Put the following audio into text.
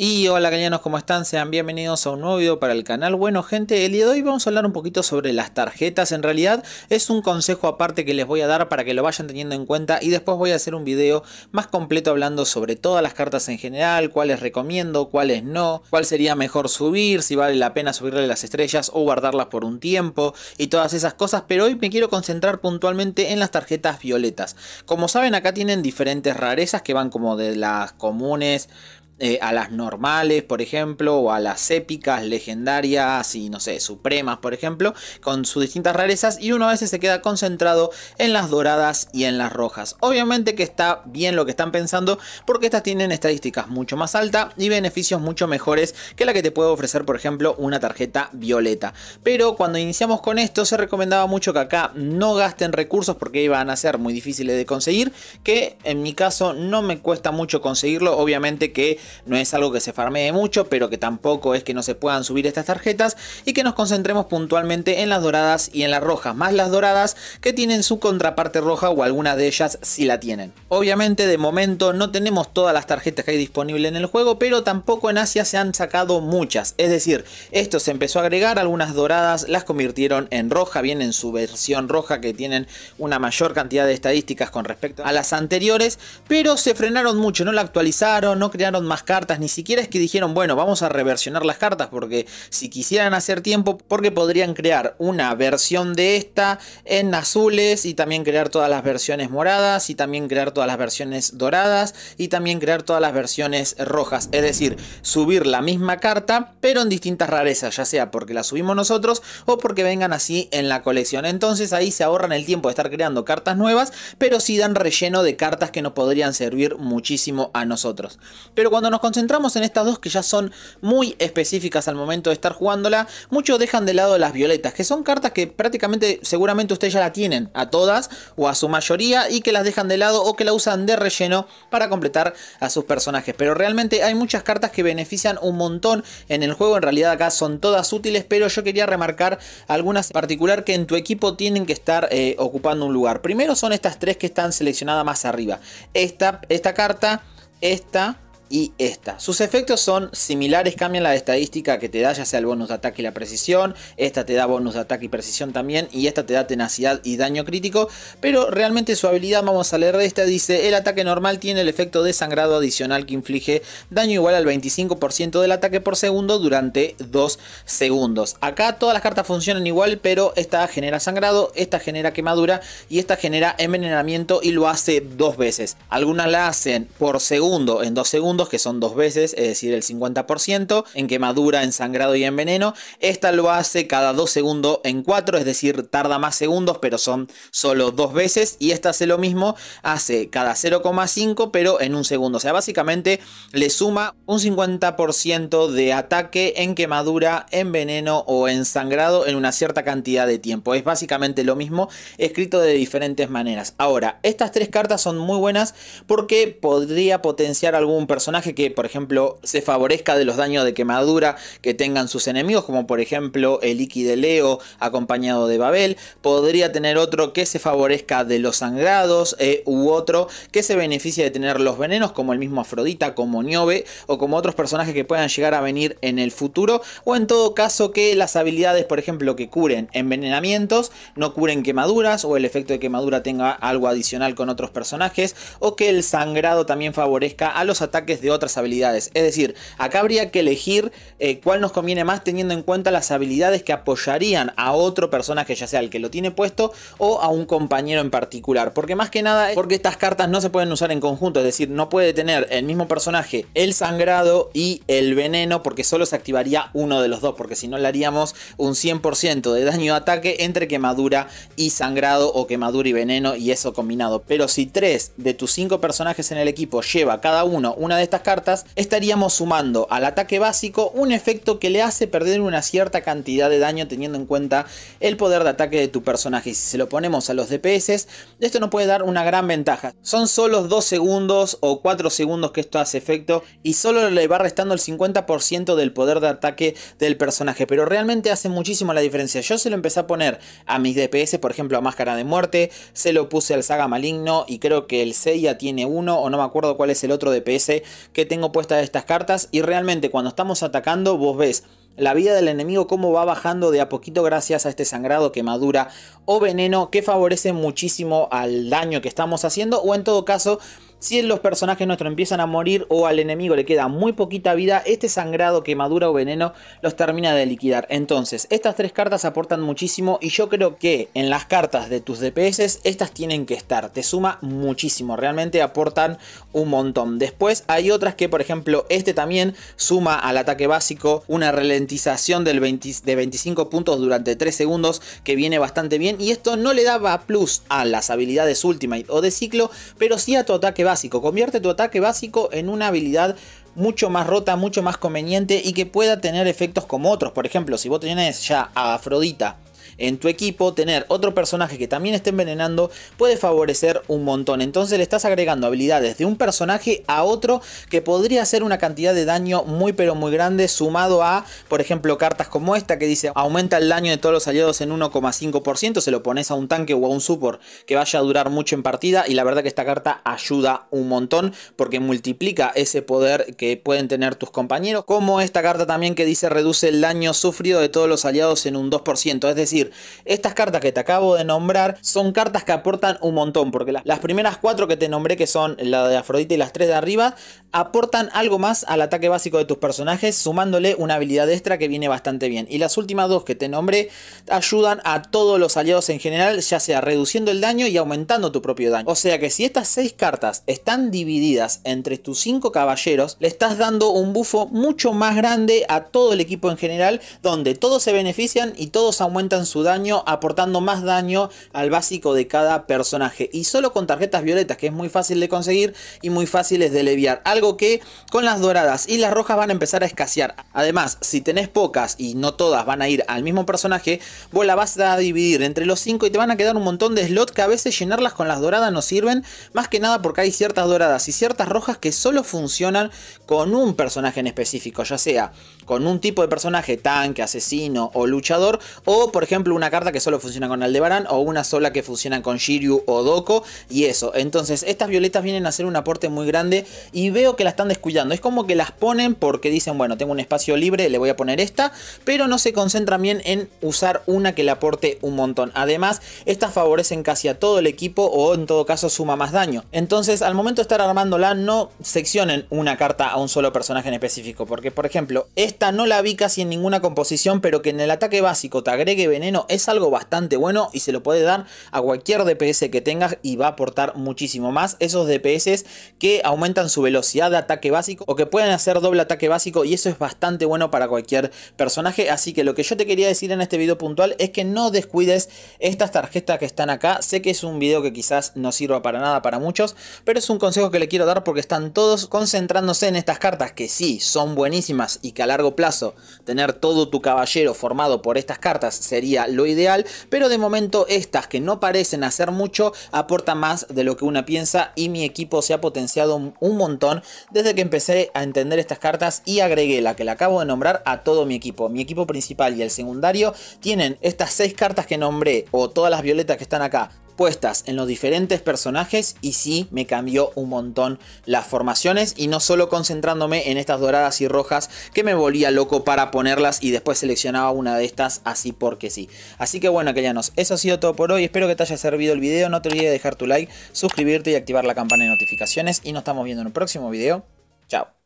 Y hola cañanos ¿cómo están? Sean bienvenidos a un nuevo video para el canal. Bueno gente, el día de hoy vamos a hablar un poquito sobre las tarjetas. En realidad es un consejo aparte que les voy a dar para que lo vayan teniendo en cuenta y después voy a hacer un video más completo hablando sobre todas las cartas en general, cuáles recomiendo, cuáles no, cuál sería mejor subir, si vale la pena subirle las estrellas o guardarlas por un tiempo y todas esas cosas. Pero hoy me quiero concentrar puntualmente en las tarjetas violetas. Como saben acá tienen diferentes rarezas que van como de las comunes eh, a las normales, por ejemplo, o a las épicas, legendarias y no sé, supremas, por ejemplo, con sus distintas rarezas y uno a veces se queda concentrado en las doradas y en las rojas. Obviamente que está bien lo que están pensando porque estas tienen estadísticas mucho más altas y beneficios mucho mejores que la que te puede ofrecer, por ejemplo, una tarjeta violeta. Pero cuando iniciamos con esto se recomendaba mucho que acá no gasten recursos porque iban a ser muy difíciles de conseguir, que en mi caso no me cuesta mucho conseguirlo, obviamente que no es algo que se farmee mucho, pero que tampoco es que no se puedan subir estas tarjetas y que nos concentremos puntualmente en las doradas y en las rojas, más las doradas que tienen su contraparte roja o alguna de ellas si la tienen. Obviamente de momento no tenemos todas las tarjetas que hay disponibles en el juego, pero tampoco en Asia se han sacado muchas, es decir, esto se empezó a agregar, algunas doradas las convirtieron en roja, bien en su versión roja que tienen una mayor cantidad de estadísticas con respecto a las anteriores, pero se frenaron mucho, no la actualizaron, no crearon más cartas, ni siquiera es que dijeron, bueno, vamos a reversionar las cartas, porque si quisieran hacer tiempo, porque podrían crear una versión de esta en azules y también crear todas las versiones moradas y también crear todas las versiones doradas y también crear todas las versiones rojas, es decir, subir la misma carta, pero en distintas rarezas, ya sea porque la subimos nosotros o porque vengan así en la colección. Entonces ahí se ahorran el tiempo de estar creando cartas nuevas, pero si dan relleno de cartas que nos podrían servir muchísimo a nosotros. Pero cuando nos concentramos en estas dos que ya son muy específicas al momento de estar jugándola, muchos dejan de lado las violetas, que son cartas que prácticamente seguramente ustedes ya la tienen, a todas o a su mayoría, y que las dejan de lado o que la usan de relleno para completar a sus personajes. Pero realmente hay muchas cartas que benefician un montón en el juego, en realidad acá son todas útiles, pero yo quería remarcar algunas en particular que en tu equipo tienen que estar eh, ocupando un lugar. Primero son estas tres que están seleccionadas más arriba. Esta, esta carta, esta y esta. Sus efectos son similares, cambian la estadística que te da, ya sea el bonus de ataque y la precisión. Esta te da bonus de ataque y precisión también. Y esta te da tenacidad y daño crítico. Pero realmente su habilidad, vamos a leer de esta, dice: El ataque normal tiene el efecto de sangrado adicional que inflige daño igual al 25% del ataque por segundo durante 2 segundos. Acá todas las cartas funcionan igual, pero esta genera sangrado, esta genera quemadura y esta genera envenenamiento y lo hace dos veces. Algunas la hacen por segundo en 2 segundos que son dos veces, es decir, el 50%, en quemadura, en sangrado y en veneno. Esta lo hace cada 2 segundos en 4, es decir, tarda más segundos, pero son solo dos veces. Y esta hace lo mismo, hace cada 0,5, pero en un segundo. O sea, básicamente le suma un 50% de ataque en quemadura, en veneno o en sangrado en una cierta cantidad de tiempo. Es básicamente lo mismo, escrito de diferentes maneras. Ahora, estas tres cartas son muy buenas porque podría potenciar algún personaje personaje que, por ejemplo, se favorezca de los daños de quemadura que tengan sus enemigos, como por ejemplo el Iki de Leo acompañado de Babel. Podría tener otro que se favorezca de los sangrados eh, u otro que se beneficie de tener los venenos, como el mismo Afrodita, como Niobe o como otros personajes que puedan llegar a venir en el futuro. O en todo caso que las habilidades, por ejemplo, que curen envenenamientos, no curen quemaduras o el efecto de quemadura tenga algo adicional con otros personajes o que el sangrado también favorezca a los ataques de otras habilidades. Es decir, acá habría que elegir eh, cuál nos conviene más teniendo en cuenta las habilidades que apoyarían a otro personaje, ya sea el que lo tiene puesto o a un compañero en particular. Porque más que nada, porque estas cartas no se pueden usar en conjunto, es decir, no puede tener el mismo personaje el sangrado y el veneno porque solo se activaría uno de los dos, porque si no le haríamos un 100% de daño de ataque entre quemadura y sangrado o quemadura y veneno y eso combinado. Pero si tres de tus cinco personajes en el equipo lleva cada uno una de estas cartas, estaríamos sumando al ataque básico un efecto que le hace perder una cierta cantidad de daño teniendo en cuenta el poder de ataque de tu personaje. si se lo ponemos a los DPS, esto no puede dar una gran ventaja. Son solo 2 segundos o 4 segundos que esto hace efecto y solo le va restando el 50% del poder de ataque del personaje. Pero realmente hace muchísimo la diferencia. Yo se lo empecé a poner a mis DPS, por ejemplo a Máscara de Muerte, se lo puse al Saga Maligno y creo que el Seiya tiene uno o no me acuerdo cuál es el otro DPS que tengo puestas estas cartas y realmente cuando estamos atacando vos ves la vida del enemigo cómo va bajando de a poquito gracias a este sangrado, quemadura o veneno que favorece muchísimo al daño que estamos haciendo o en todo caso si los personajes nuestros empiezan a morir o al enemigo le queda muy poquita vida, este sangrado, quemadura o veneno los termina de liquidar. Entonces, estas tres cartas aportan muchísimo y yo creo que en las cartas de tus DPS estas tienen que estar. Te suma muchísimo, realmente aportan un montón. Después hay otras que, por ejemplo, este también suma al ataque básico una ralentización del de 25 puntos durante 3 segundos que viene bastante bien y esto no le daba plus a las habilidades Ultimate o de ciclo, pero sí a tu ataque Convierte tu ataque básico en una habilidad mucho más rota, mucho más conveniente y que pueda tener efectos como otros. Por ejemplo, si vos tenés ya a Afrodita en tu equipo, tener otro personaje que también esté envenenando puede favorecer un montón. Entonces le estás agregando habilidades de un personaje a otro que podría hacer una cantidad de daño muy pero muy grande sumado a, por ejemplo, cartas como esta que dice aumenta el daño de todos los aliados en 1,5%, se lo pones a un tanque o a un support que vaya a durar mucho en partida y la verdad que esta carta ayuda un montón porque multiplica ese poder que pueden tener tus compañeros, como esta carta también que dice reduce el daño sufrido de todos los aliados en un 2%, es decir, estas cartas que te acabo de nombrar son cartas que aportan un montón, porque las, primeras cuatro que te nombré, que son la de Afrodita y las tres de arriba, aportan algo más al ataque básico de tus personajes, sumándole una habilidad extra que viene bastante bien. Y las últimas dos que te nombré ayudan a todos los aliados en general, ya sea reduciendo el daño y aumentando tu propio daño. O sea que si estas seis cartas están divididas entre tus cinco caballeros, le estás dando un bufo mucho más grande a todo el equipo en general, donde todos se benefician y todos aumentan su daño, aportando más daño al básico de cada personaje. Y solo con tarjetas violetas, que es muy fácil de conseguir y muy fáciles de leviar. Algo que con las doradas y las rojas van a empezar a escasear. Además, si tenés pocas y no todas van a ir al mismo personaje, vos la vas a dividir entre los 5 y te van a quedar un montón de slots que a veces llenarlas con las doradas no sirven. Más que nada porque hay ciertas doradas y ciertas rojas que solo funcionan con un personaje en específico. Ya sea con un tipo de personaje, tanque, asesino o luchador. O por ejemplo una carta que solo funciona con Aldebaran o una sola que funciona con Shiryu o Doko y eso. Entonces, estas violetas vienen a ser un aporte muy grande y veo que la están descuidando. Es como que las ponen porque dicen, bueno, tengo un espacio libre, le voy a poner esta, pero no se concentran bien en usar una que le aporte un montón. Además, estas favorecen casi a todo el equipo o en todo caso suma más daño. Entonces, al momento de estar armándola, no seccionen una carta a un solo personaje en específico, porque por ejemplo, esta no la vi casi en ninguna composición, pero que en el ataque básico te agregue veneno es algo bastante bueno y se lo puede dar a cualquier DPS que tengas y va a aportar muchísimo más. Esos DPS que aumentan su velocidad de ataque básico o que pueden hacer doble ataque básico y eso es bastante bueno para cualquier personaje. Así que lo que yo te quería decir en este video puntual es que no descuides estas tarjetas que están acá. Sé que es un video que quizás no sirva para nada para muchos, pero es un consejo que le quiero dar porque están todos concentrándose en estas cartas que sí, son buenísimas y que a largo plazo tener todo tu caballero formado por estas cartas sería lo ideal, pero de momento estas que no parecen hacer mucho aportan más de lo que una piensa y mi equipo se ha potenciado un montón desde que empecé a entender estas cartas y agregué la que le acabo de nombrar a todo mi equipo. Mi equipo principal y el secundario tienen estas seis cartas que nombré o todas las violetas que están acá puestas en los diferentes personajes y sí me cambió un montón las formaciones y no solo concentrándome en estas doradas y rojas que me volvía loco para ponerlas y después seleccionaba una de estas así porque sí. Así que bueno, aquellanos, eso ha sido todo por hoy. Espero que te haya servido el video. No te olvides de dejar tu like, suscribirte y activar la campana de notificaciones. Y nos estamos viendo en el próximo video. Chao.